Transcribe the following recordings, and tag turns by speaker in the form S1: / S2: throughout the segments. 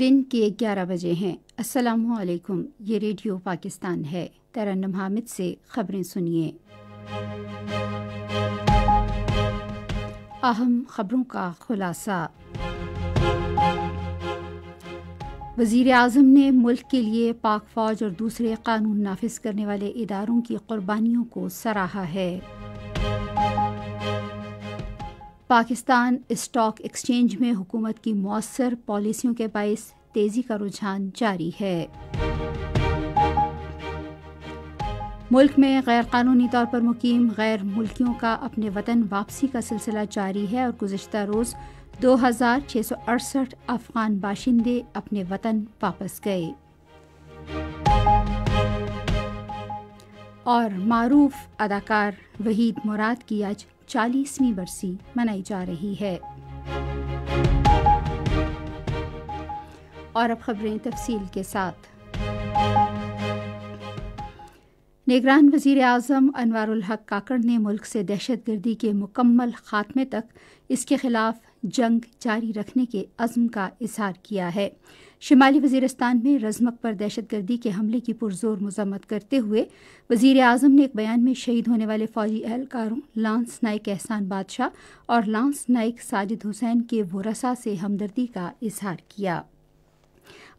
S1: दिन के 11 बजे हैं अस्सलाम वालेकुम ये रेडियो पाकिस्तान है तरन्नम हामिद से खबरें सुनिए अहम खबरों का खुलासा वजीर अजम ने मुल्क के लिए पाक फौज और दूसरे कानून नाफिज करने वाले इदारों की कुर्बानियों को सराहा है पाकिस्तान स्टॉक एक्सचेंज में हुकूमत की मौसर पॉलिसियों के बायस तेज़ी का रुझान जारी है मुल्क में गैर कानूनी तौर पर मुकीम गैर मुल्कियों का अपने वतन वापसी का सिलसिला जारी है और गुजशत रोज़ दो हज़ार छह सौ अड़सठ अफगान बाशिंदे अपने वतन वापस गए और मरूफ अदाकार वहीद मुराद की आज चालीसवीं बरसी मनाई जा रही है और अब खबरें तफसील के साथ निगरान वजीर अजम अनवारुल हक काकड़ ने मुल्क से दहशत गर्दी के मुकम्मल खात्मे तक इसके खिलाफ जंग जारी रखने के अज़म का इजहार किया है शुमाली वजीरस्तान में रजमक पर दहशतगर्दी के हमले की पुरजोर मजम्मत करते हुए वजीर अजम ने एक बयान में शहीद होने वाले फौजी एहलकारों लांस नाइक एहसान बादशाह और लांस नाइक साजिद हुसैन के वरसा से हमदर्दी का इजहार किया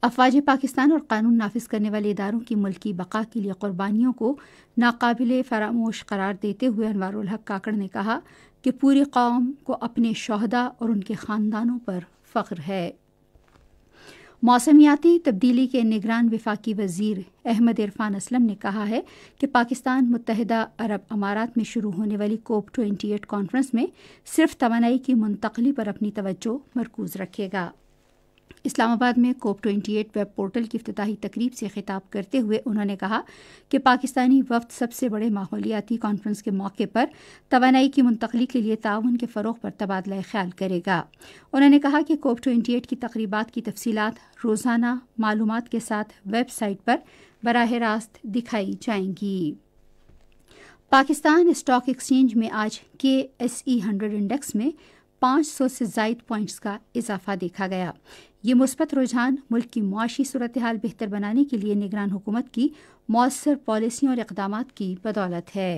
S1: अफवाज पाकिस्तान और कानून नाफिज करने वाले इदारों की मुल्की बका के लिए कुरबानियों को नाकबिल फरामोश करार देते हुए अनवारुल हक काकड़ ने कहा कि पूरी कौम को अपने शहदा और उनके ख़ानदानों पर फ़ख्र है मौसमियाती तब्दीली के निगरान विफाकी वजीर अहमद इरफान असलम ने कहा है कि पाकिस्तान मुतहद अरब अमारात में शुरू होने वाली कोप ट्वेंटी एट कॉन्फ्रेंस में सिर्फ तोानाई की मुंतकली पर अपनी तवज्जो मरकूज़ रखेगा इस्लामाबाद में कोप 28 वेब पोर्टल की अफ्ताही तकरीब से खिताब करते हुए उन्होंने कहा कि पाकिस्तानी वफद सबसे बड़े माहौलियाती कॉन्फ्रेंस के मौके पर तोानाई की मुंतकली के लिए ताउन के फ़रोग पर तबादला ख्याल करेगा उन्होंने कहा कि कोप 28 की तकरीबा की तफसीत रोज़ाना मालूम के साथ वेबसाइट पर बरह रास्त दिखाई जाएंगी पाकिस्तान स्टॉक एक्सचेंज में आज के एस ई हंड्रेड इंडेक्स में 500 से जायद पॉइंट्स का इजाफा देखा गया ये मुस्बत रुझान मुल्क की मुआशी सूरत हाल बेहतर बनाने के लिए निगरान हुकूमत की मौसर पॉलिसियों और इकदाम की बदौलत है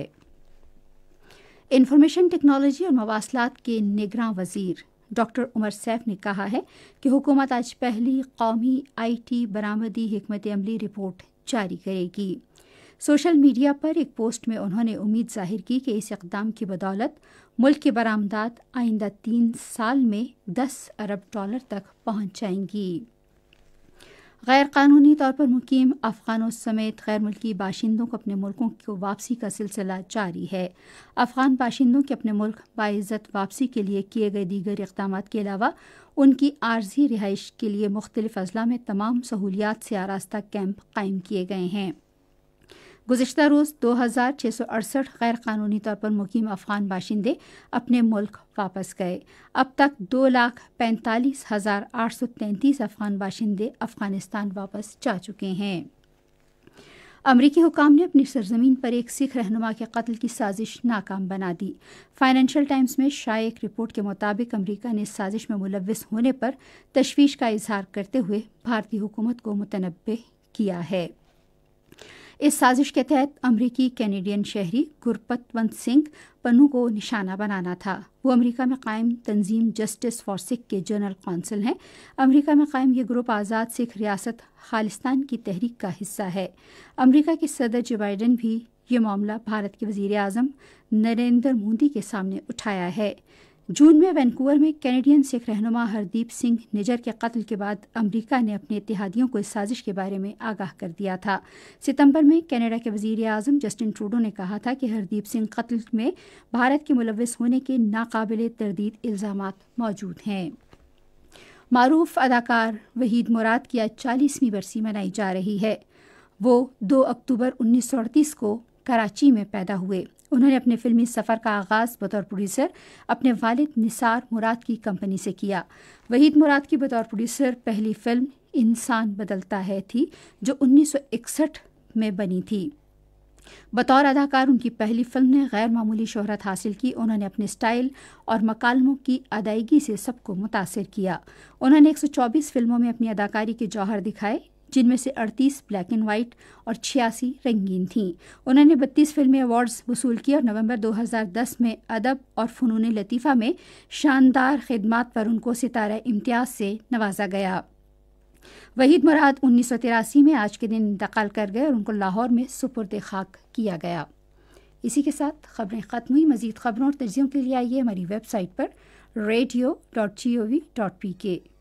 S1: इंफॉर्मेशन टेक्नोलॉजी और मवासलात के निगरान वजीर डॉक्टर उमर सैफ ने कहा है कि हुकूमत आज पहली कौमी आई टी बरामदी हमत अमली रिपोर्ट जारी करेगी सोशल मीडिया पर एक पोस्ट में उन्होंने उम्मीद जाहिर की कि इस इकदाम की बदौलत मुल्क की बरामदात आइंदा तीन साल में दस अरब डॉलर तक पहुंच जाएंगी गैर कानूनी तौर पर मुकीम अफगानों समेत गैर मुल्की बाशिंदों को अपने मुल्कों को वापसी का सिलसिला जारी है अफगान बाशिंदों के अपने मुल्क बाइज़त वापसी के लिए किए गए दीगर इकदाम के अलावा उनकी आर्जी रिहाइश के लिए मुख्तलिफ अजला में तमाम सहूलियात से आरास्ता कैंप कायम किए गए हैं गुजशत रोज़ दो हज़ार छः सौ अड़सठ गैर कानूनी तौर पर मुकीम अफगान बाशिंदे अपने मुल्क वापस गए अब तक दो लाख पैंतालीस हज़ार आठ सौ तैंतीस अफगान बाशिंदे अफगानिस्तान वापस जा चुके हैं अमरीकी हुकाम ने अपनी सरजमीन पर एक सिख रहनुमा के कत्ल की साजिश नाकाम बना दी फाइनेंशियल टाइम्स में शाये एक रिपोर्ट के मुताबिक अमरीका ने साजिश में मुलविस होने पर तशवीश का इजहार करते हुए भारतीय हुकूमत को मुतनबे किया है इस साजिश के तहत अमरीकी कैनेडियन शहरी गुरपतवंत सिंह पन्नू को निशाना बनाना था वो अमरीका में कायम तंजीम जस्टिस फॉर सिख के जनरल कौंसिल हैं अमरीका में कायम यह ग्रुप आज़ाद सिख रियासत खालिस्तान की तहरीक का हिस्सा है अमरीका के सदर जो बाइडन भी ये मामला भारत के वजीर अजम नरेंद्र मोदी के सामने उठाया है जून में वैनकूवर में कैनेडियन सिख रहनुमा हरदीप सिंह निजर के कत्ल के बाद अमेरिका ने अपने इतिहादियों को इस साजिश के बारे में आगाह कर दिया था सितंबर में कनाडा के वजीर आजम जस्टिन ट्रूडो ने कहा था कि हरदीप सिंह कत्ल में भारत के मुलविस होने के नाकबिल तरदीद इल्ज़ाम मौजूद हैं मरूफ अदाकार वहीद मुराद की आज चालीसवीं बरसी मनाई जा रही है वो दो अक्टूबर उन्नीस को कराची में पैदा हुए उन्होंने अपने फिल्मी सफ़र का आगाज़ बतौर प्रोड्यूसर अपने वालिद निसार मुराद की कंपनी से किया वहीद मुराद की बतौर प्रोड्यूसर पहली फिल्म इंसान बदलता है थी जो 1961 में बनी थी बतौर अदाकार उनकी पहली फिल्म ने गैर मामूली शोहरत हासिल की उन्होंने अपने स्टाइल और मकालमों की अदायगी से सबको मुतासर किया उन्होंने 124 फिल्मों में अपनी अदाकारी के जौहर दिखाए जिनमें से 38 ब्लैक एंड वाइट और छियासी रंगीन थीं उन्होंने 32 फिल्मी अवार्ड्स वसूल किए और नवंबर 2010 में अदब और फ़नून लतीफ़ा में शानदार खदमात पर उनको सितारा इम्तियाज़ से नवाजा गया वहीद मुराद उन्नीस में आज के दिन इंतकाल कर गए और उनको लाहौर में सुपुर्द खाक किया गया इसी के साथ खबरें ख़त्म हुई मजीद खबरों और तजियों के लिए आइए हमारी वेबसाइट पर radio dot G O V dot P के